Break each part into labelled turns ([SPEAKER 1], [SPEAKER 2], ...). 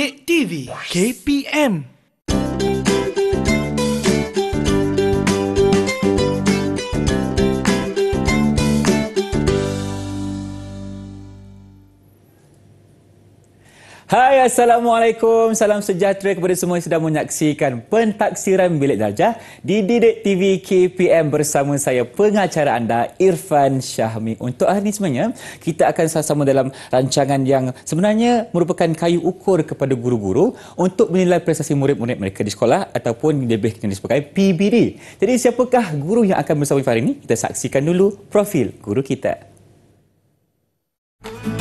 [SPEAKER 1] titik TV
[SPEAKER 2] KPM Hai Assalamualaikum, salam sejahtera kepada semua yang sedang menyaksikan pentaksiran Bilik Darjah di Didik TV KPM bersama saya pengacara anda Irfan Syahmi. Untuk hari ini sebenarnya, kita akan sama-sama dalam rancangan yang sebenarnya merupakan kayu ukur kepada guru-guru untuk menilai prestasi murid-murid mereka di sekolah ataupun lebih kena sebagai PBD. Jadi siapakah guru yang akan bersama hari ini? Kita saksikan dulu profil guru kita. Musik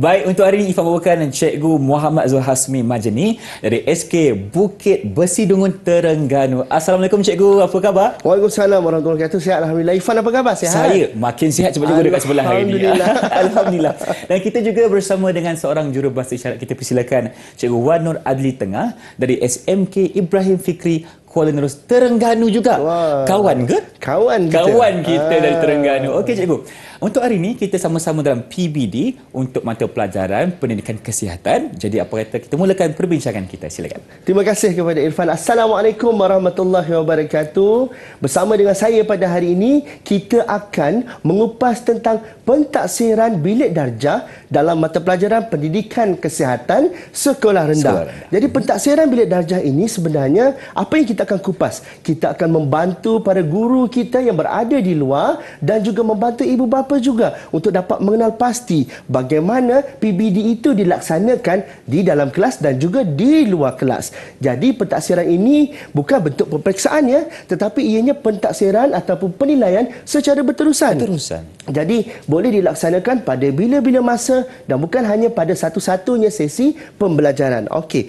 [SPEAKER 2] Baik, untuk hari ini Ifan bawakan Cikgu Muhammad Zulhasmi Majani dari SK Bukit Besi Dungun Terengganu. Assalamualaikum Cikgu, apa khabar? Waalaikumsalam warahmatullahi wabarakatuh. Sihat Alhamdulillah. Ifan apa khabar? Sihat? Saya makin sihat cepat juga dekat sebelah hari ini. Alhamdulillah. Alhamdulillah. Dan kita juga bersama dengan seorang jurubahasa isyarat. Kita persilakan Cikgu Wan Nur Adli Tengah dari SMK Ibrahim Fikri Kuala Nerus Terengganu juga. Wow. Kawan ke? Kawan kita. Kawan kita ah. dari Terengganu. Okey cikgu. Untuk hari ini kita sama-sama dalam PBD untuk mata pelajaran pendidikan kesihatan. Jadi apa kata kita mulakan perbincangan kita. Silakan. Terima kasih kepada
[SPEAKER 1] Irfan. Assalamualaikum warahmatullahi wabarakatuh. Bersama dengan saya pada hari ini kita akan mengupas tentang pentaksiran bilik darjah dalam mata pelajaran pendidikan kesihatan sekolah rendah. Sekolah rendah. Jadi pentaksiran bilik darjah ini sebenarnya apa yang kita kita akan kupas. Kita akan membantu para guru kita yang berada di luar dan juga membantu ibu bapa juga untuk dapat mengenal pasti bagaimana PBD itu dilaksanakan di dalam kelas dan juga di luar kelas. Jadi pentaksiran ini bukan bentuk peperiksaan ya, tetapi ianya pentaksiran ataupun penilaian secara berterusan. Berterusan. Jadi boleh dilaksanakan pada bila-bila masa dan bukan hanya pada satu-satunya sesi pembelajaran. Okey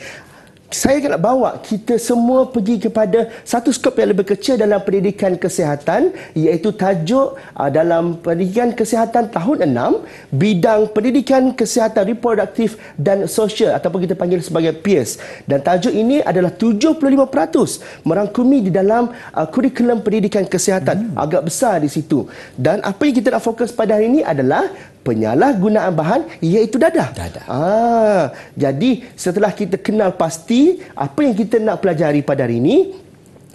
[SPEAKER 1] saya nak bawa kita semua pergi kepada satu skop yang lebih kecil dalam pendidikan kesihatan iaitu tajuk uh, dalam pendidikan kesihatan tahun 6 bidang pendidikan kesihatan reproduktif dan sosial ataupun kita panggil sebagai PIERS dan tajuk ini adalah 75% merangkumi di dalam uh, kurikulum pendidikan kesihatan hmm. agak besar di situ dan apa yang kita nak fokus pada hari ini adalah penyalahgunaan bahan iaitu dadah. dadah. Ah, jadi setelah kita kenal pasti apa yang kita nak pelajari pada hari ini,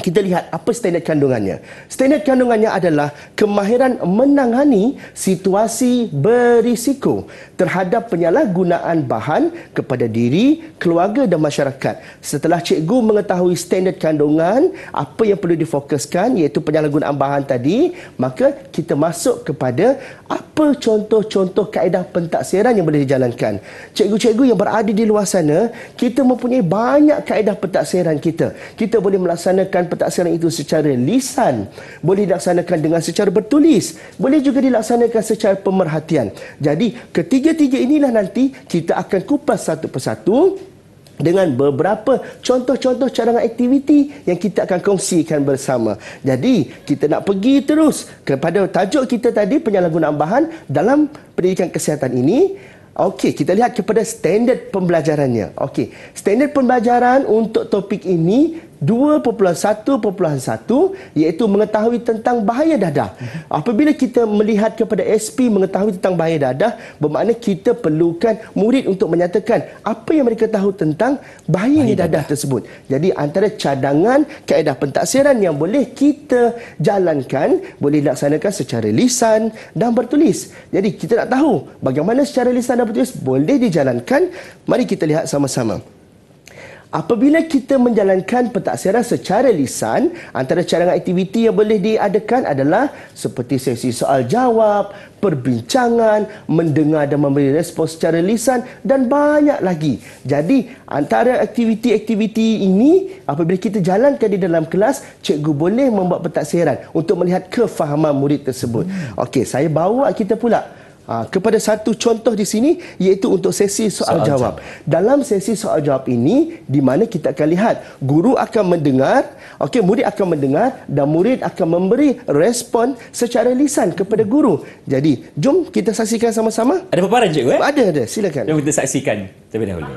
[SPEAKER 1] kita lihat apa standard kandungannya. Standard kandungannya adalah kemahiran menangani situasi berisiko terhadap penyalahgunaan bahan kepada diri, keluarga dan masyarakat. Setelah cikgu mengetahui standard kandungan, apa yang perlu difokuskan iaitu penyalahgunaan bahan tadi, maka kita masuk kepada apa contoh-contoh kaedah pentaksiran yang boleh dijalankan. Cikgu-cikgu yang berada di luar sana, kita mempunyai banyak kaedah pentaksiran kita. Kita boleh melaksanakan pentaksiran itu secara lisan, boleh dilaksanakan dengan secara bertulis, boleh juga dilaksanakan secara pemerhatian. Jadi, ketiga-tiga inilah nanti kita akan kupas satu persatu dengan beberapa contoh-contoh cadangan aktiviti yang kita akan kongsikan bersama. Jadi, kita nak pergi terus kepada tajuk kita tadi penyalahgunaan bahan dalam pendidikan kesihatan ini. Okey, kita lihat kepada standard pembelajarannya. Okey, standard pembelajaran untuk topik ini 2.1.1 iaitu mengetahui tentang bahaya dadah. Apabila kita melihat kepada SP mengetahui tentang bahaya dadah, bermakna kita perlukan murid untuk menyatakan apa yang mereka tahu tentang bahaya, bahaya dadah, dadah tersebut. Jadi antara cadangan kaedah pentaksiran yang boleh kita jalankan, boleh dilaksanakan secara lisan dan bertulis. Jadi kita nak tahu bagaimana secara lisan dan bertulis boleh dijalankan, mari kita lihat sama-sama. Apabila kita menjalankan pentaksiran secara lisan, antara cadangan aktiviti yang boleh diadakan adalah seperti sesi soal jawab, perbincangan, mendengar dan memberi respon secara lisan dan banyak lagi. Jadi, antara aktiviti-aktiviti ini, apabila kita jalankan di dalam kelas, cikgu boleh membuat pentaksiran untuk melihat kefahaman murid tersebut. Hmm. Okey, saya bawa kita pula Ha, kepada satu contoh di sini iaitu untuk sesi soal, soal jawab. jawab. Dalam sesi soal jawab ini di mana kita akan lihat guru akan mendengar, okey murid akan mendengar dan murid akan memberi respon secara lisan kepada guru. Jadi, jom kita saksikan sama-sama. Ada paparan cikgu eh? Ada ada, silakan. Jom kita saksikan terlebih dahulu.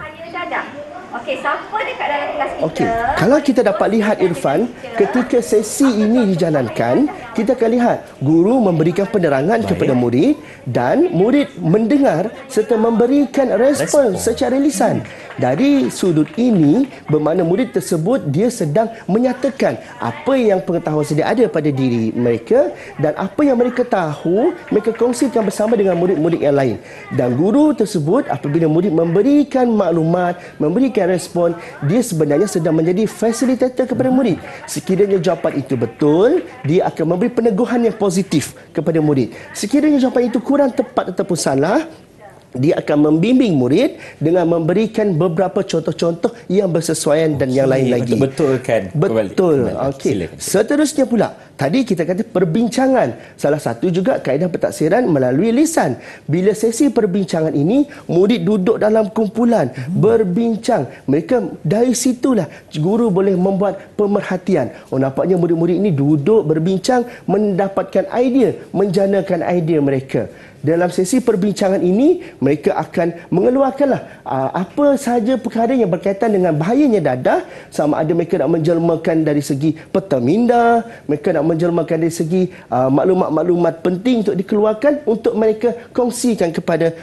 [SPEAKER 1] Okey, siapa dekat dalam kelas kita? Okey, kalau kita dapat lihat Irfan ketika sesi ini dijalankan, kita akan lihat guru memberikan penerangan Baik. kepada murid dan murid mendengar serta memberikan respon, respon. secara lisan. Hmm. Dari sudut ini bermakna murid tersebut dia sedang menyatakan apa yang pengetahuan sedia ada pada diri mereka dan apa yang mereka tahu mereka kongsikan bersama dengan murid-murid yang lain. Dan guru tersebut apabila murid memberikan maklumat, memberikan respon, dia sebenarnya sedang menjadi fasilitator kepada murid. Sekiranya jawapan itu betul, dia akan memberi peneguhan yang positif kepada murid. Sekiranya jawapan itu kurang tepat ataupun salah, dia akan membimbing murid dengan memberikan beberapa contoh-contoh yang bersesuaian okay. dan yang lain lagi. Kan, Betul kan? Betul. Okay. Seterusnya pula, tadi kita kata perbincangan. Salah satu juga kaedah pentaksiran melalui lisan. Bila sesi perbincangan ini, murid duduk dalam kumpulan, hmm. berbincang. Mereka dari situlah guru boleh membuat pemerhatian. Oh nampaknya murid-murid ini duduk berbincang mendapatkan idea, menjanakan idea mereka dalam sesi perbincangan ini mereka akan mengeluarkanlah uh, apa sahaja perkara yang berkaitan dengan bahayanya dadah sama ada mereka nak menjelmakan dari segi peta minda mereka nak menjelmakan dari segi maklumat-maklumat penting untuk dikeluarkan untuk mereka kongsikan kepada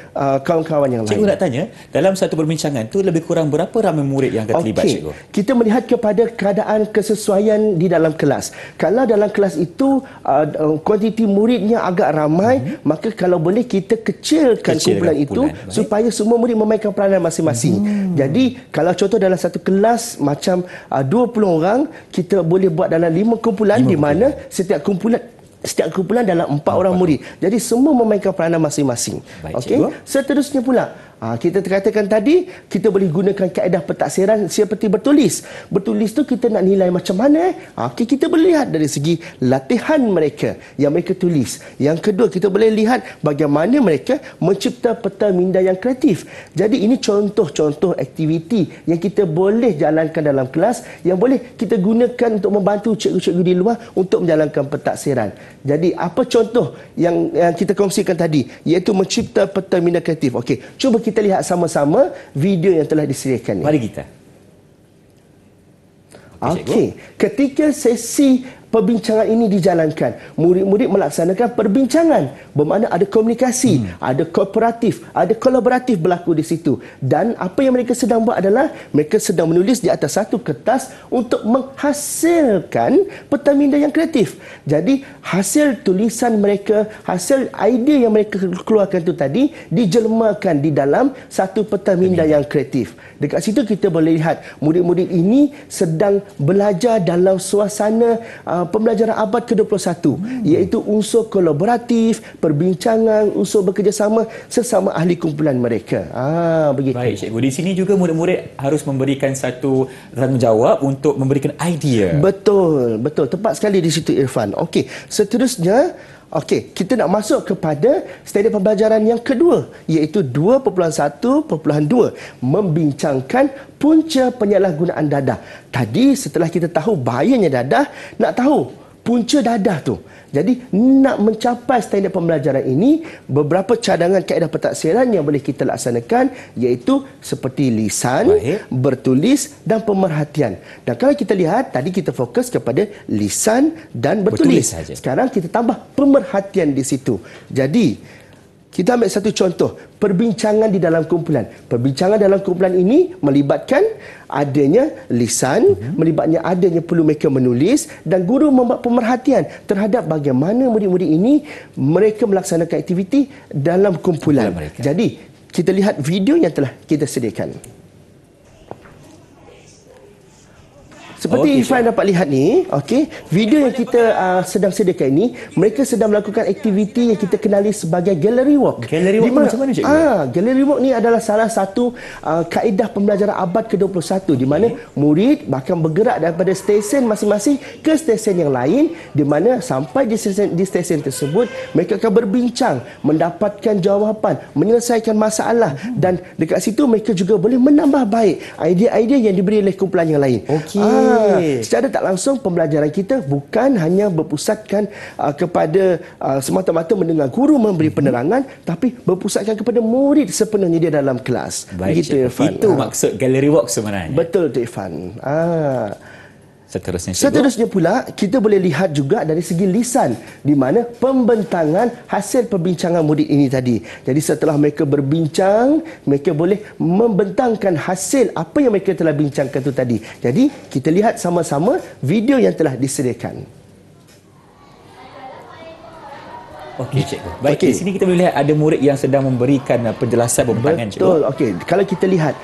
[SPEAKER 1] kawan-kawan yang cikgu lain. Cikgu nak
[SPEAKER 2] tanya dalam satu perbincangan tu lebih kurang berapa ramai murid yang akan terlibat okay. cikgu?
[SPEAKER 1] Kita melihat kepada keadaan kesesuaian di dalam kelas. Kalau dalam kelas itu uh, kuantiti muridnya agak ramai hmm maka kalau boleh kita kecilkan, kecilkan kumpulan itu bulan, supaya baik. semua murid memainkan peranan masing-masing. Hmm. Jadi kalau contoh dalam satu kelas macam ah, uh, 20 orang, kita boleh buat dalam 5 kumpulan, kumpulan di mana setiap kumpulan setiap kumpulan dalam 4 oh, orang murid. Jadi semua memainkan peranan masing-masing. Okey. Seterusnya pula Ha, kita terkatakan tadi, kita boleh gunakan kaedah pentaksiran seperti bertulis. Bertulis tu kita nak nilai macam mana? Eh? Ha, ah, okay, kita boleh lihat dari segi latihan mereka yang mereka tulis. Yang kedua, kita boleh lihat bagaimana mereka mencipta peta minda yang kreatif. Jadi ini contoh-contoh aktiviti yang kita boleh jalankan dalam kelas yang boleh kita gunakan untuk membantu cikgu-cikgu di luar untuk menjalankan pentaksiran. Jadi apa contoh yang, yang kita kongsikan tadi? Iaitu mencipta peta minda kreatif. Okey, cuba kita lihat sama-sama video yang telah disediakan ni. Mari kita. Okey, ketika sesi perbincangan ini dijalankan. Murid-murid melaksanakan perbincangan. Bermakna ada komunikasi, hmm. ada kooperatif, ada kolaboratif berlaku di situ. Dan apa yang mereka sedang buat adalah mereka sedang menulis di atas satu kertas untuk menghasilkan peta minda yang kreatif. Jadi hasil tulisan mereka, hasil idea yang mereka keluarkan itu tadi dijelmakan di dalam satu peta minda yang kreatif. Dekat situ kita boleh lihat murid-murid ini sedang belajar dalam suasana uh, pembelajaran abad ke-21 hmm. iaitu unsur kolaboratif, perbincangan, unsur bekerjasama sesama ahli kumpulan mereka.
[SPEAKER 2] Ah begitu. Baik cikgu, di sini juga murid-murid harus memberikan satu tanggungjawab untuk memberikan idea.
[SPEAKER 1] Betul, betul. Tepat sekali di situ Irfan. Okey, seterusnya Okey, kita nak masuk kepada standard pembelajaran yang kedua iaitu 2.1.2 membincangkan punca penyalahgunaan dadah. Tadi setelah kita tahu bahayanya dadah, nak tahu punca dadah tu. Jadi nak mencapai standard pembelajaran ini, beberapa cadangan kaedah pentaksiran yang boleh kita laksanakan iaitu seperti lisan, Baik. bertulis dan pemerhatian. Dan kalau kita lihat, tadi kita fokus kepada lisan dan bertulis. bertulis Sekarang kita tambah pemerhatian di situ. Jadi, kita ambil satu contoh, perbincangan di dalam kumpulan. Perbincangan dalam kumpulan ini melibatkan adanya lisan, mm-hmm. melibatnya adanya perlu mereka menulis dan guru membuat pemerhatian terhadap bagaimana murid-murid ini mereka melaksanakan aktiviti dalam kumpulan. kumpulan Jadi, kita lihat video yang telah kita sediakan. Seperti oh, okay, Irfan dapat lihat ni, okey, video yang kita uh, sedang sediakan ini, mereka sedang melakukan aktiviti yang kita kenali sebagai gallery walk. Gallery walk mana, macam mana cikgu? Ah, gallery walk ni adalah salah satu uh, kaedah pembelajaran abad ke-21 okay. di mana murid bahkan bergerak daripada stesen masing-masing ke stesen yang lain di mana sampai di stesen, di stesen tersebut mereka akan berbincang, mendapatkan jawapan, menyelesaikan masalah hmm. dan dekat situ mereka juga boleh menambah baik idea-idea yang diberi oleh kumpulan yang lain. Okey. Ah, Secara tak langsung pembelajaran kita bukan hanya berpusatkan uh, kepada uh, semata-mata mendengar guru memberi mhm. penerangan tapi berpusatkan kepada murid sepenuhnya dia dalam kelas. Baik, Begitu Irfan. Itu ha. maksud gallery walk sebenarnya. Betul tu Irfan. Ha
[SPEAKER 2] seterusnya. Cikgu. Seterusnya
[SPEAKER 1] pula, kita boleh lihat juga dari segi lisan di mana pembentangan hasil perbincangan murid ini tadi. Jadi setelah mereka berbincang, mereka boleh membentangkan hasil apa yang mereka telah bincangkan tu tadi. Jadi kita lihat sama-sama video yang telah disediakan.
[SPEAKER 2] Okey cikgu. Baik okay. di sini kita boleh lihat ada murid yang sedang memberikan uh, penjelasan pembentangan cikgu. Betul. Okey. Kalau kita lihat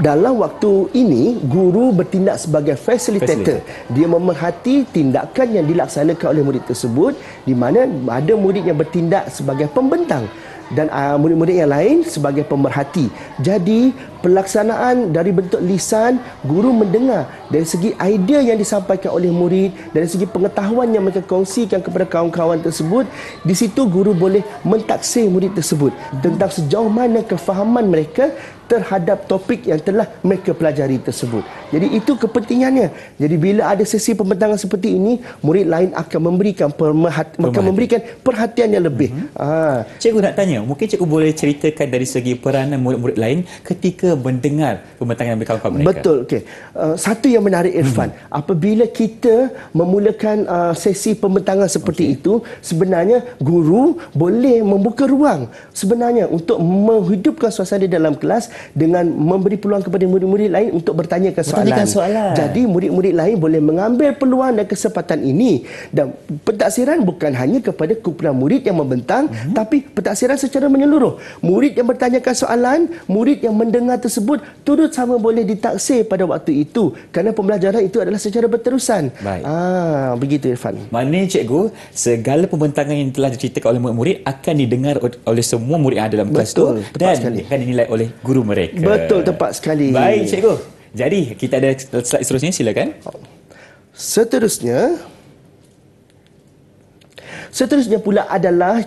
[SPEAKER 2] dalam waktu ini guru bertindak sebagai
[SPEAKER 1] facilitator. facilitator. Dia memerhati tindakan yang dilaksanakan oleh murid tersebut di mana ada murid yang bertindak sebagai pembentang dan uh, murid-murid yang lain sebagai pemerhati. Jadi pelaksanaan dari bentuk lisan guru mendengar dari segi idea yang disampaikan oleh murid dari segi pengetahuan yang mereka kongsikan kepada kawan-kawan tersebut di situ guru boleh mentaksir murid tersebut tentang sejauh mana kefahaman mereka terhadap topik yang telah mereka pelajari tersebut. Jadi itu kepentingannya. Jadi bila ada sesi pembentangan seperti ini, murid lain akan memberikan pemerhati- akan memberikan
[SPEAKER 2] perhatian yang lebih. Uh-huh. Ha. Cikgu nak tanya, mungkin cikgu boleh ceritakan dari segi peranan murid-murid lain ketika mendengar pembentangan yang mereka. Betul. Okay. Uh, satu yang menarik Irfan,
[SPEAKER 1] hmm. apabila kita memulakan uh, sesi pembentangan seperti okay. itu, sebenarnya guru boleh membuka ruang sebenarnya untuk menghidupkan suasana dalam kelas dengan memberi peluang kepada murid-murid lain untuk bertanya soalan. soalan. Jadi murid-murid lain boleh mengambil peluang dan kesempatan ini dan pentaksiran bukan hanya kepada kumpulan murid yang membentang hmm. tapi pentaksiran secara menyeluruh. Murid yang bertanyakan soalan, murid yang mendengar tersebut turut sama boleh ditaksir pada waktu itu kerana pembelajaran itu adalah
[SPEAKER 2] secara berterusan. Baik. Ah, begitu Irfan. Maknanya cikgu, segala pembentangan yang telah diceritakan oleh murid akan didengar oleh semua murid yang ada dalam kelas itu dan akan dinilai oleh guru mereka. Betul, tepat sekali. Baik cikgu. Jadi kita ada slide seterusnya silakan.
[SPEAKER 1] Seterusnya Seterusnya pula adalah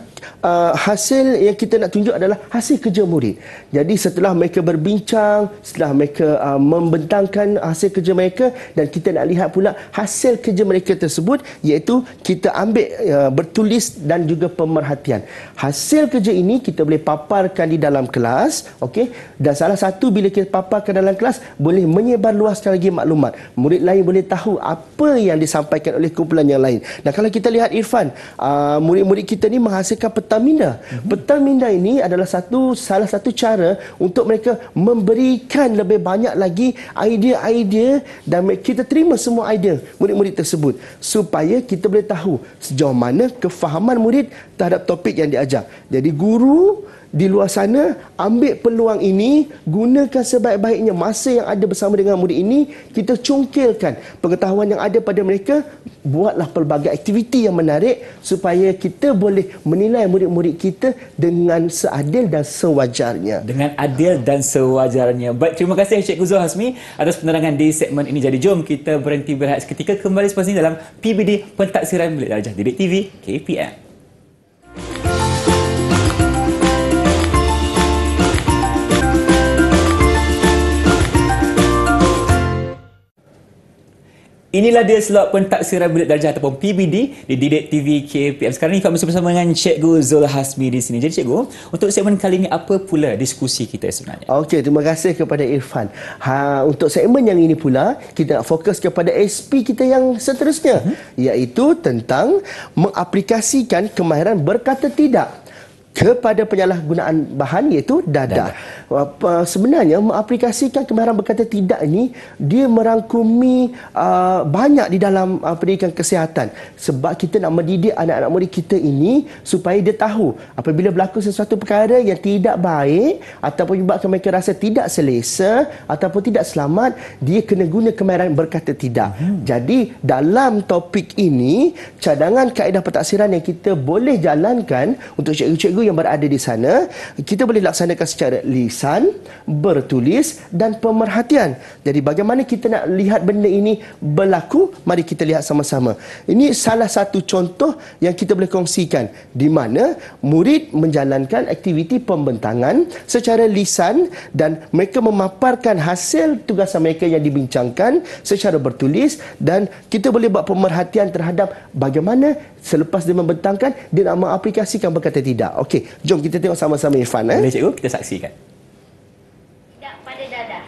[SPEAKER 1] uh, hasil yang kita nak tunjuk adalah hasil kerja murid. Jadi setelah mereka berbincang, setelah mereka uh, membentangkan hasil kerja mereka dan kita nak lihat pula hasil kerja mereka tersebut iaitu kita ambil uh, bertulis dan juga pemerhatian. Hasil kerja ini kita boleh paparkan di dalam kelas, okey. Dan salah satu bila kita paparkan dalam kelas boleh menyebar luas lagi maklumat. Murid lain boleh tahu apa yang disampaikan oleh kumpulan yang lain. Dan kalau kita lihat Irfan, uh, murid-murid kita ni menghasilkan Pertamina. Mm-hmm. Pertamina ini adalah satu salah satu cara untuk mereka memberikan lebih banyak lagi idea-idea dan kita terima semua idea murid-murid tersebut supaya kita boleh tahu sejauh mana kefahaman murid terhadap topik yang diajar. Jadi guru di luar sana ambil peluang ini gunakan sebaik-baiknya masa yang ada bersama dengan murid ini kita cungkilkan pengetahuan yang ada pada mereka buatlah pelbagai aktiviti yang menarik supaya kita boleh
[SPEAKER 2] menilai murid-murid kita dengan seadil dan sewajarnya dengan adil dan sewajarnya baik terima kasih Encik Zul Hasmi atas penerangan di segmen ini jadi jom kita berhenti berehat ketika kembali selepas ini dalam PBD Pentaksiran Bilik Darjah Didik TV KPM Inilah dia slot pentaksiran bilik darjah ataupun PBD di Didik TV KPM. Sekarang ni kami bersama dengan Cikgu Zul Hasmi di sini. Jadi Cikgu, untuk segmen kali ini apa pula diskusi kita sebenarnya? Okey, terima
[SPEAKER 1] kasih kepada Irfan. Ha, untuk segmen yang ini pula, kita nak fokus kepada SP kita yang seterusnya. Hmm? Iaitu tentang mengaplikasikan kemahiran berkata tidak kepada penyalahgunaan bahan iaitu dadah. Dada. Uh, sebenarnya mengaplikasikan kemahiran berkata tidak ini dia merangkumi uh, banyak di dalam uh, pendidikan kesihatan sebab kita nak mendidik anak-anak murid kita ini supaya dia tahu apabila berlaku sesuatu perkara yang tidak baik ataupun menyebabkan mereka rasa tidak selesa ataupun tidak selamat dia kena guna kemahiran berkata tidak. Hmm. Jadi dalam topik ini cadangan kaedah pentaksiran yang kita boleh jalankan untuk cikgu-cikgu yang berada di sana kita boleh laksanakan secara lisan, bertulis dan pemerhatian. Jadi bagaimana kita nak lihat benda ini berlaku? Mari kita lihat sama-sama. Ini salah satu contoh yang kita boleh kongsikan di mana murid menjalankan aktiviti pembentangan secara lisan dan mereka memaparkan hasil tugasan mereka yang dibincangkan secara bertulis dan kita boleh buat pemerhatian terhadap bagaimana selepas dia membentangkan dia nak mengaplikasikan berkata tidak. Okay? Okey, jom kita tengok sama-sama Irfan eh.
[SPEAKER 2] Boleh cikgu kita saksikan. Tidak
[SPEAKER 1] pada dada,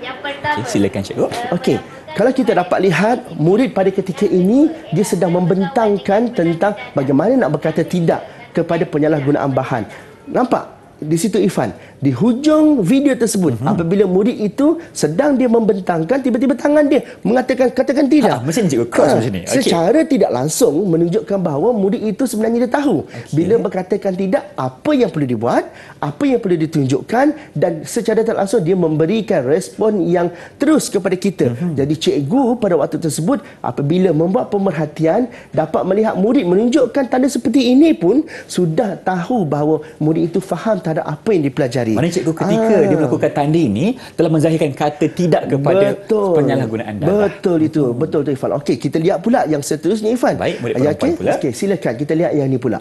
[SPEAKER 1] Yang pertama. Okay, silakan cikgu. Eh, Okey. Kalau kita dapat lihat murid pada ketika ini dia sedang membentangkan tentang bagaimana nak berkata tidak kepada penyalahgunaan bahan. Nampak? Di situ Irfan di hujung video tersebut hmm. apabila murid itu sedang dia membentangkan tiba-tiba tangan dia mengatakan katakan tidak ha, mesin cikgu cross ha, macam ni okay. secara tidak langsung menunjukkan bahawa murid itu sebenarnya dia tahu okay. bila berkatakan tidak apa yang perlu dibuat apa yang perlu ditunjukkan dan secara tidak langsung dia memberikan respon yang terus kepada kita hmm. jadi cikgu pada waktu tersebut apabila membuat pemerhatian dapat melihat murid menunjukkan tanda seperti ini pun sudah tahu bahawa murid itu faham terhadap apa yang dipelajari tadi. Mana cikgu ketika ah. dia melakukan
[SPEAKER 2] tanding ni telah menzahirkan kata tidak kepada betul. penyalahgunaan darah.
[SPEAKER 1] Betul itu. Hmm. Betul itu Ifan. Okey, kita lihat pula yang seterusnya Ifan. Baik, boleh perempuan okay? pula. Okey, silakan kita lihat yang ni pula.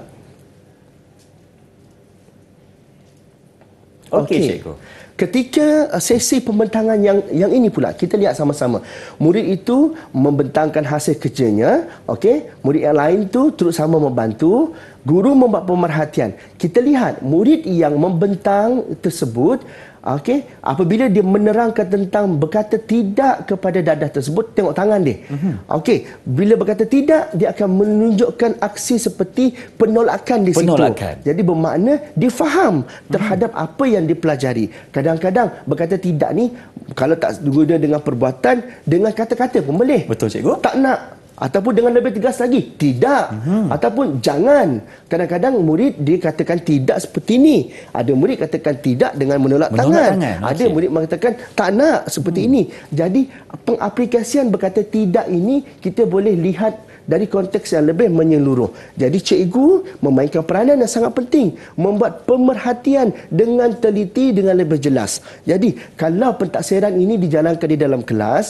[SPEAKER 1] Okey, okay, cikgu. Ketika uh, sesi pembentangan yang yang ini pula kita lihat sama-sama. Murid itu membentangkan hasil kerjanya, okey. Murid yang lain tu terus sama membantu, guru membuat pemerhatian kita lihat murid yang membentang tersebut okay. apabila dia menerangkan tentang berkata tidak kepada dadah tersebut tengok tangan dia mhm. Okay, bila berkata tidak dia akan menunjukkan aksi seperti penolakan di penolakan. situ jadi bermakna dia faham terhadap uhum. apa yang dipelajari kadang-kadang berkata tidak ni kalau tak guna dengan perbuatan dengan kata-kata pun boleh betul cikgu tak nak Ataupun dengan lebih tegas lagi, tidak. Hmm. Ataupun jangan. Kadang-kadang murid dikatakan tidak seperti ini. Ada murid katakan tidak dengan menolak, menolak tangan. tangan. Ada murid mengatakan tak nak seperti hmm. ini. Jadi pengaplikasian berkata tidak ini kita boleh lihat dari konteks yang lebih menyeluruh. Jadi cikgu memainkan peranan yang sangat penting. Membuat pemerhatian dengan teliti dengan lebih jelas. Jadi kalau pentaksiran ini dijalankan di dalam kelas...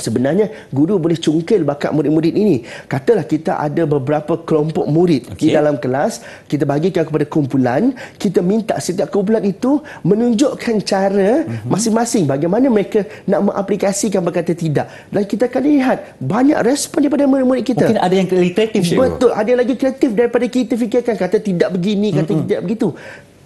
[SPEAKER 1] Sebenarnya guru boleh cungkil bakat murid-murid ini. Katalah kita ada beberapa kelompok murid okay. di dalam kelas, kita bagikan kepada kumpulan, kita minta setiap kumpulan itu menunjukkan cara mm-hmm. masing-masing bagaimana mereka nak mengaplikasikan berkata tidak. Dan kita akan lihat banyak respon daripada murid-murid kita. Mungkin ada yang kreatif. Betul, ada yang lagi kreatif daripada kita fikirkan kata tidak begini, kata mm-hmm. tidak begitu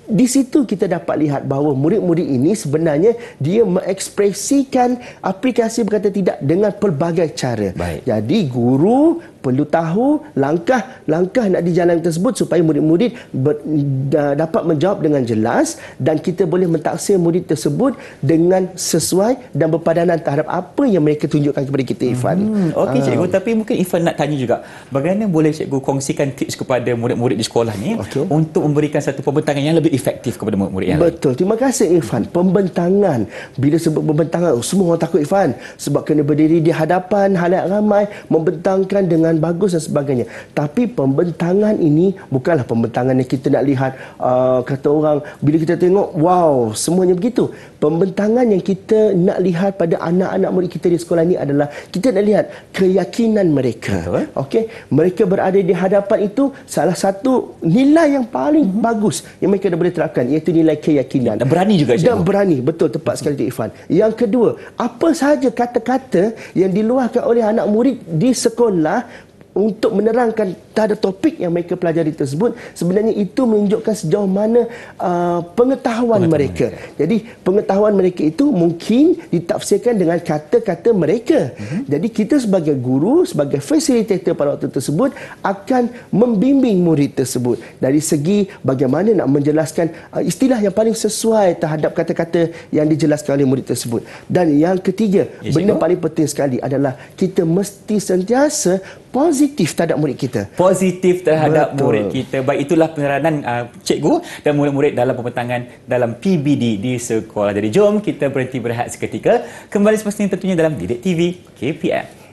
[SPEAKER 1] di situ kita dapat lihat bahawa murid-murid ini sebenarnya dia mengekspresikan aplikasi berkata tidak dengan pelbagai cara. Baik. Jadi guru perlu tahu langkah-langkah nak dijalankan tersebut supaya murid-murid dapat menjawab dengan jelas dan kita boleh mentaksir murid tersebut dengan sesuai dan berpadanan terhadap apa yang mereka tunjukkan kepada kita hmm. Ifan. Hmm.
[SPEAKER 2] Okey ah. cikgu um. tapi mungkin Ifan nak tanya juga bagaimana boleh cikgu kongsikan tips kepada murid-murid di sekolah ni okay. untuk memberikan satu pembentangan yang lebih efektif kepada murid-murid yang
[SPEAKER 1] Betul. Lain. Terima kasih Ifan. Pembentangan bila sebut pembentangan oh, semua orang takut Ifan sebab kena berdiri di hadapan halayak ramai membentangkan dengan dan bagus dan sebagainya. Tapi pembentangan ini bukanlah pembentangan yang kita nak lihat uh, kata orang bila kita tengok wow semuanya begitu. Pembentangan yang kita nak lihat pada anak-anak murid kita di sekolah ini adalah kita nak lihat keyakinan mereka. Okey, mereka berada di hadapan itu salah satu nilai yang paling hmm bagus yang mereka dapat terapkan iaitu nilai keyakinan. Dan berani juga. Dan berani betul tepat mhm. sekali tu, Ifan. Yang kedua, apa sahaja kata-kata yang diluahkan oleh anak murid di sekolah untuk menerangkan tak ada topik yang mereka pelajari tersebut sebenarnya itu menunjukkan sejauh mana uh, pengetahuan, pengetahuan mereka. mereka. Jadi pengetahuan mereka itu mungkin ditafsirkan dengan kata-kata mereka. Uh-huh. Jadi kita sebagai guru, sebagai facilitator pada waktu tersebut akan membimbing murid tersebut dari segi bagaimana nak menjelaskan uh, istilah yang paling sesuai terhadap kata-kata yang dijelaskan oleh murid tersebut. Dan yang ketiga, yes, benda paling penting sekali adalah kita mesti sentiasa positif terhadap murid kita.
[SPEAKER 2] Positif positif terhadap Betul. murid kita. Baik itulah peneranan uh, cikgu dan murid-murid dalam pembentangan dalam PBD di sekolah. Jadi jom kita berhenti berehat seketika. Kembali semestinya tentunya dalam Didik TV KPM.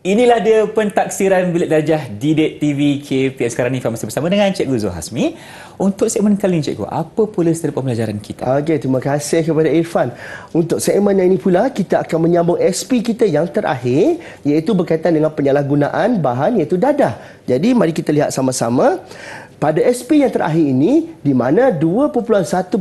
[SPEAKER 2] Inilah dia pentaksiran Bilik Darjah Didik TV KPM sekarang ni Fahim masih bersama dengan Cikgu Zohasmi Untuk segmen kali ini Cikgu Apa pula setelah pembelajaran kita?
[SPEAKER 1] Okey, terima kasih kepada Irfan Untuk segmen yang ini pula Kita akan menyambung SP kita yang terakhir Iaitu berkaitan dengan penyalahgunaan bahan iaitu dadah Jadi mari kita lihat sama-sama pada SP yang terakhir ini di mana 2.1.4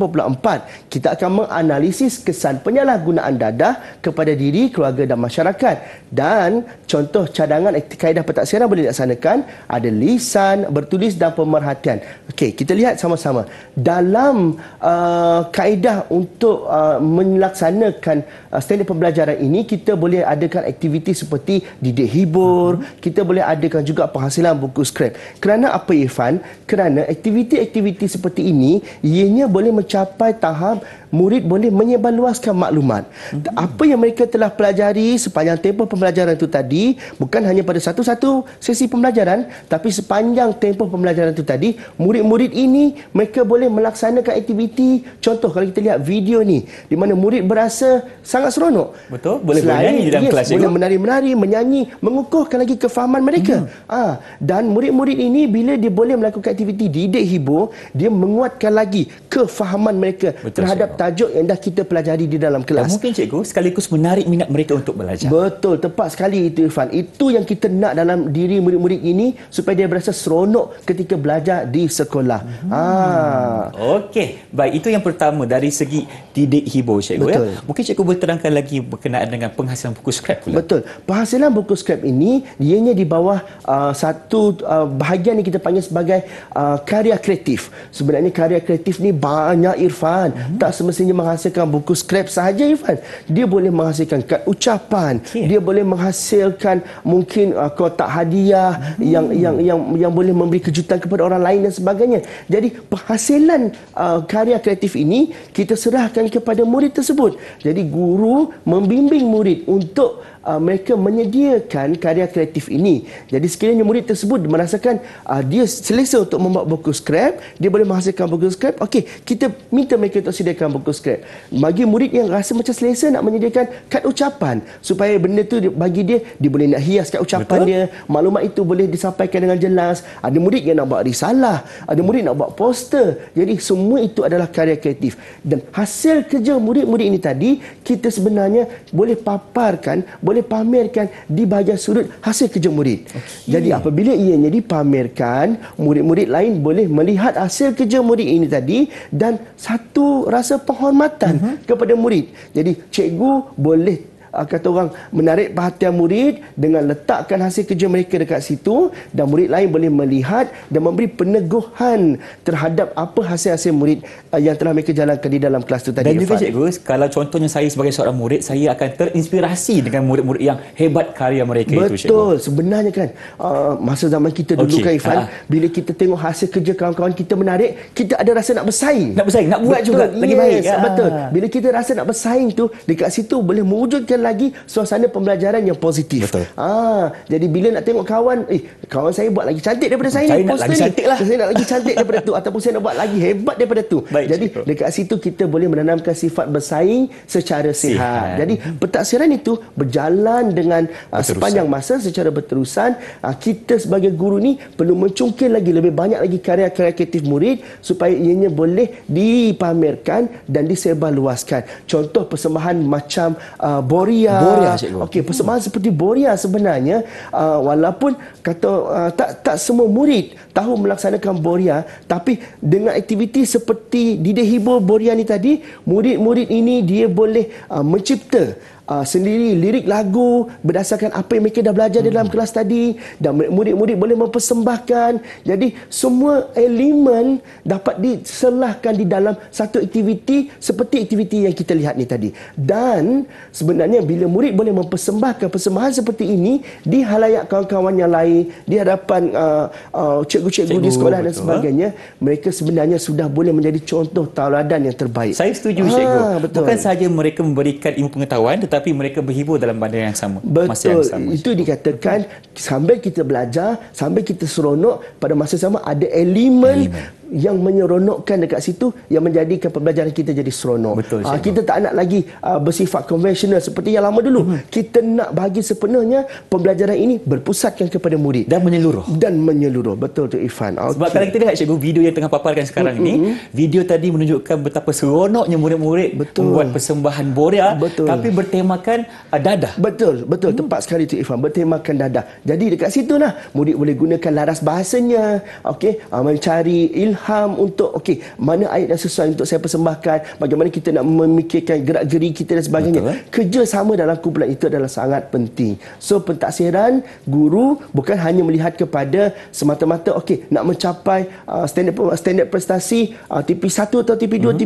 [SPEAKER 1] kita akan menganalisis kesan penyalahgunaan dadah kepada diri, keluarga dan masyarakat dan contoh cadangan kaedah pentaksiran boleh dilaksanakan ada lisan, bertulis dan pemerhatian. Okey, kita lihat sama-sama. Dalam uh, kaedah untuk uh, melaksanakan uh, standard pembelajaran ini kita boleh adakan aktiviti seperti didik hibur, kita boleh adakan juga penghasilan buku skrip. Kerana apa Irfan? kerana aktiviti-aktiviti seperti ini ianya boleh mencapai tahap murid boleh menyebarluaskan maklumat. Mm-hmm. Apa yang mereka telah pelajari sepanjang tempoh pembelajaran itu tadi, bukan hanya pada satu-satu sesi pembelajaran, tapi sepanjang tempoh pembelajaran itu tadi, murid-murid ini mereka boleh melaksanakan aktiviti. Contoh kalau kita lihat video ni, di mana murid berasa sangat seronok.
[SPEAKER 2] Betul, boleh Selain, menyanyi dalam yes, kelas Boleh
[SPEAKER 1] menari-menari, menyanyi, mengukuhkan lagi kefahaman mereka. Mm. Ah, ha, dan murid-murid ini bila dia boleh melakukan aktiviti didik hibur, dia menguatkan lagi kefahaman mereka Betul, terhadap tajuk yang dah kita pelajari di dalam kelas. Dan mungkin
[SPEAKER 2] cikgu sekaligus menarik minat mereka untuk belajar. Betul,
[SPEAKER 1] tepat sekali itu Irfan. Itu yang kita nak dalam diri murid-murid ini supaya dia berasa seronok ketika belajar di sekolah. Hmm. Ah.
[SPEAKER 2] Okey, baik itu yang pertama dari segi didik hibur cikgu ya. Betul. ya. Mungkin cikgu boleh terangkan lagi berkenaan dengan penghasilan buku skrap pula.
[SPEAKER 1] Betul. Penghasilan buku skrap ini ianya di bawah uh, satu uh, bahagian yang kita panggil sebagai uh, karya kreatif. Sebenarnya karya kreatif ni banyak Irfan. Hmm. Tak semua semestinya menghasilkan buku skrip sahaja Irfan dia boleh menghasilkan kad ucapan yeah. dia boleh menghasilkan mungkin uh, kotak hadiah hmm. yang yang yang yang boleh memberi kejutan kepada orang lain dan sebagainya jadi penghasilan uh, karya kreatif ini kita serahkan kepada murid tersebut jadi guru membimbing murid untuk uh, mereka menyediakan karya kreatif ini. Jadi sekiranya murid tersebut merasakan uh, dia selesa untuk membuat buku skrap, dia boleh menghasilkan buku skrap. Okey, kita minta mereka untuk sediakan buku skrap. Bagi murid yang rasa macam selesa nak menyediakan kad ucapan supaya benda tu bagi dia dia boleh nak hias kad ucapan Betul? dia, maklumat itu boleh disampaikan dengan jelas. Ada murid yang nak buat risalah, ada murid nak buat poster. Jadi semua itu adalah karya kreatif. Dan hasil kerja murid-murid ini tadi kita sebenarnya boleh paparkan, boleh boleh pamerkan di bahagian sudut hasil kerja murid. Okay. Jadi apabila ia ianya pamerkan murid-murid lain boleh melihat hasil kerja murid ini tadi dan satu rasa penghormatan uh-huh. kepada murid. Jadi cikgu boleh uh, kata orang menarik perhatian murid dengan letakkan hasil kerja mereka dekat situ dan murid lain boleh melihat dan memberi peneguhan terhadap apa hasil-hasil murid uh, yang telah mereka jalankan di dalam kelas tu tadi. Dan juga cikgu,
[SPEAKER 2] kalau contohnya saya sebagai seorang murid, saya akan terinspirasi dengan murid-murid yang hebat karya mereka Betul. itu cikgu. Betul,
[SPEAKER 1] sebenarnya kan uh, masa zaman kita dulu okay. kan Ifan, Ha-ha. bila kita tengok hasil kerja kawan-kawan kita menarik, kita ada rasa nak bersaing. Nak bersaing, nak buat Betul. juga. Yes. Lagi baik. ha Betul, bila kita rasa nak bersaing tu, dekat situ boleh mewujudkan lagi suasana pembelajaran yang positif. Ah, jadi bila nak tengok kawan, eh kawan saya buat lagi cantik daripada saya, saya ni. Nak lagi ni. Cantik lah. Saya nak lagi cantik daripada tu ataupun saya nak buat lagi hebat daripada tu. Baik, jadi cikgu. dekat situ kita boleh menanamkan sifat bersaing secara sihat. sihat. Jadi pentaksiran itu berjalan dengan uh, sepanjang masa secara berterusan. Uh, kita sebagai guru ni perlu mencungkil lagi lebih banyak lagi karya kreatif murid supaya ianya boleh dipamerkan dan disebarluaskan. Contoh persembahan macam uh, ah, bor Boria. Boria cikgu. Okey, persamaan hmm. seperti Boria sebenarnya uh, walaupun kata uh, tak tak semua murid tahu melaksanakan Boria, tapi dengan aktiviti seperti didik hibur Boria ni tadi, murid-murid ini dia boleh uh, mencipta uh, sendiri lirik lagu berdasarkan apa yang mereka dah belajar hmm. dalam kelas tadi dan murid-murid boleh mempersembahkan jadi semua elemen dapat diselahkan di dalam satu aktiviti seperti aktiviti yang kita lihat ni tadi dan sebenarnya bila murid boleh mempersembahkan persembahan seperti ini di halayak kawan-kawan yang lain di hadapan uh, uh, cikgu-cikgu di sekolah betul, dan sebagainya ha? mereka sebenarnya sudah boleh menjadi contoh tauladan yang terbaik saya setuju ha, cikgu betul. bukan
[SPEAKER 2] sahaja mereka memberikan ilmu pengetahuan tetapi tetapi mereka berhibur dalam bandar yang sama. Betul. yang sama.
[SPEAKER 1] Itu dikatakan Betul. sambil kita belajar, sambil kita seronok pada masa sama ada elemen, elemen yang menyeronokkan dekat situ yang menjadikan pembelajaran kita jadi seronok. Betul, uh, kita tak nak lagi uh, bersifat konvensional seperti yang lama dulu. Hmm. Kita nak bagi sepenuhnya pembelajaran ini berpusatkan kepada murid dan menyeluruh. Dan menyeluruh. Betul tu Ifan. Okay. Sebab kalau kita lihat
[SPEAKER 2] cikgu video yang tengah paparkan sekarang hmm, ini, video tadi menunjukkan betapa seronoknya murid-murid betul. membuat persembahan Borea betul. tapi bertemakan uh, dadah. Betul, betul hmm. tepat
[SPEAKER 1] sekali tu Ifan bertemakan dadah. Jadi dekat situlah murid boleh gunakan laras bahasanya. Okey, uh, mencari ilham ilham untuk okey mana ayat yang sesuai untuk saya persembahkan bagaimana kita nak memikirkan gerak geri kita dan sebagainya Betul, eh? kerjasama dalam kumpulan itu adalah sangat penting so pentaksiran guru bukan hanya melihat kepada semata-mata okey nak mencapai uh, standard standard prestasi uh, TP1 atau TP2 uh-huh.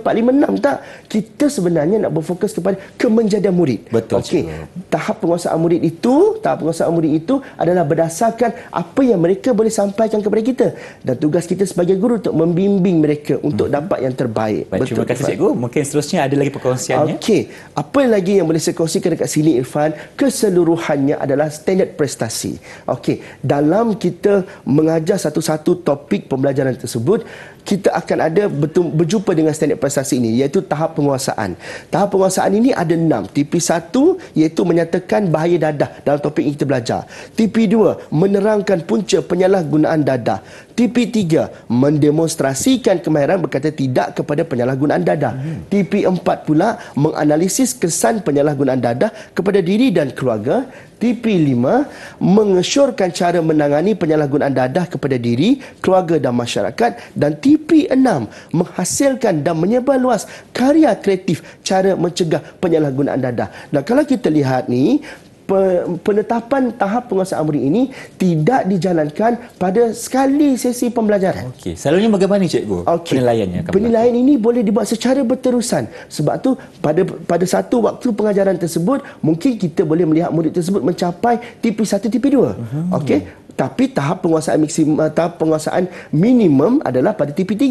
[SPEAKER 1] TP3 4 5 6 tak kita sebenarnya nak berfokus kepada kemenjadian murid okey tahap penguasaan murid itu tahap penguasaan murid itu adalah berdasarkan apa yang mereka boleh sampaikan kepada kita dan tugas kita sebagai sebagai guru untuk membimbing mereka untuk hmm. dapat yang terbaik. Baik, Betul, terima kasih Irfan. cikgu. Mungkin seterusnya ada lagi perkongsiannya. Okey. Apa lagi yang boleh saya kongsikan dekat sini Irfan? Keseluruhannya adalah standard prestasi. Okey. Dalam kita mengajar satu-satu topik pembelajaran tersebut, kita akan ada betul berjumpa dengan standard prestasi ini iaitu tahap penguasaan. Tahap penguasaan ini ada enam. tipi satu iaitu menyatakan bahaya dadah dalam topik yang kita belajar. tipi dua menerangkan punca penyalahgunaan dadah. tipi tiga mendemonstrasikan kemahiran berkata tidak kepada penyalahgunaan dadah. Hmm. tipi empat pula menganalisis kesan penyalahgunaan dadah kepada diri dan keluarga. TP5 mengesyorkan cara menangani penyalahgunaan dadah kepada diri, keluarga dan masyarakat dan TP6 menghasilkan dan menyebar luas karya kreatif cara mencegah penyalahgunaan dadah. Dan kalau kita lihat ni, penetapan tahap penguasaan amri ini tidak dijalankan pada sekali sesi pembelajaran.
[SPEAKER 2] Okey, selalunya bagaimana cikgu? Okay. Penilaiannya. Penilaian
[SPEAKER 1] ini boleh dibuat secara berterusan. Sebab tu pada pada satu waktu pengajaran tersebut mungkin kita boleh melihat murid tersebut mencapai TP1, TP2. Uh-huh. Okey tapi tahap penguasaan maksimum eh, tahap penguasaan minimum adalah pada TP3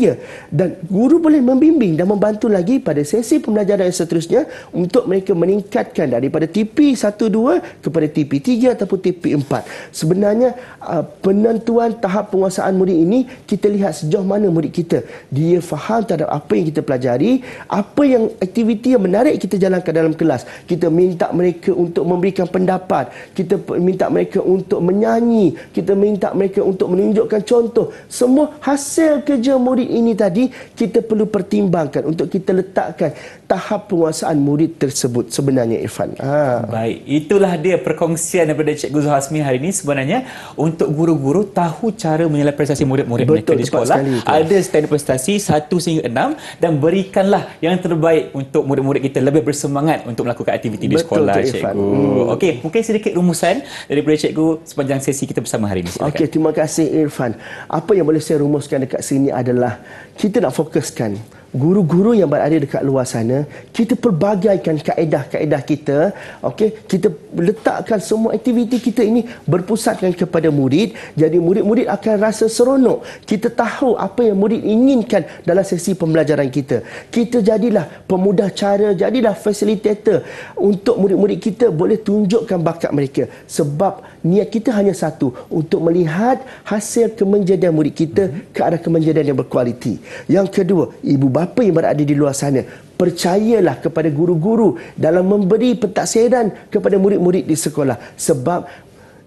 [SPEAKER 1] dan guru boleh membimbing dan membantu lagi pada sesi pembelajaran yang seterusnya untuk mereka meningkatkan daripada TP1 2 kepada TP3 ataupun TP4 sebenarnya eh, penentuan tahap penguasaan murid ini kita lihat sejauh mana murid kita dia faham terhadap apa yang kita pelajari apa yang aktiviti yang menarik kita jalankan dalam kelas kita minta mereka untuk memberikan pendapat kita minta mereka untuk menyanyi kita minta mereka untuk menunjukkan contoh semua hasil kerja murid ini tadi kita perlu pertimbangkan untuk kita letakkan
[SPEAKER 2] tahap penguasaan murid tersebut sebenarnya Irfan. Ha. Baik, itulah dia perkongsian daripada Cikgu Zul Hasmi hari ini sebenarnya untuk guru-guru tahu cara menilai prestasi murid-murid mereka di sekolah. Ada standar prestasi 1 sehingga 6 dan berikanlah yang terbaik untuk murid-murid kita lebih bersemangat untuk melakukan aktiviti di sekolah Betul, Cikgu. Hmm. Okey, mungkin sedikit rumusan daripada Cikgu sepanjang sesi kita bersama bersama hari ini.
[SPEAKER 1] Okey, terima kasih Irfan. Apa yang boleh saya rumuskan dekat sini adalah kita nak fokuskan guru-guru yang berada dekat luar sana, kita pelbagaikan kaedah-kaedah kita, okey, kita letakkan semua aktiviti kita ini berpusatkan kepada murid, jadi murid-murid akan rasa seronok. Kita tahu apa yang murid inginkan dalam sesi pembelajaran kita. Kita jadilah pemudah cara, jadilah facilitator untuk murid-murid kita boleh tunjukkan bakat mereka. Sebab niat kita hanya satu, untuk melihat hasil kemenjadian murid kita ke arah kemenjadian yang berkualiti. Yang kedua, ibu bapa apa yang berada di luar sana. Percayalah kepada guru-guru dalam memberi pentaksiran kepada murid-murid di sekolah. Sebab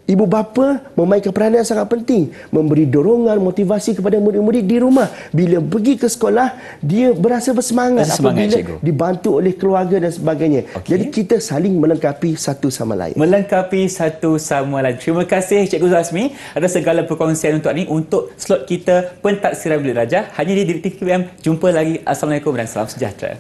[SPEAKER 1] Ibu bapa memainkan peranan yang sangat penting memberi dorongan motivasi kepada murid-murid di rumah bila pergi ke sekolah dia berasa bersemangat semangat, apabila cikgu. dibantu oleh keluarga dan sebagainya. Okay. Jadi kita saling melengkapi satu sama lain.
[SPEAKER 2] Melengkapi satu sama lain. Terima kasih Cikgu Zazmi atas segala perkongsian untuk ini untuk slot kita pentadsiran bilik raja hanya di DTKM. Jumpa lagi. Assalamualaikum dan salam sejahtera.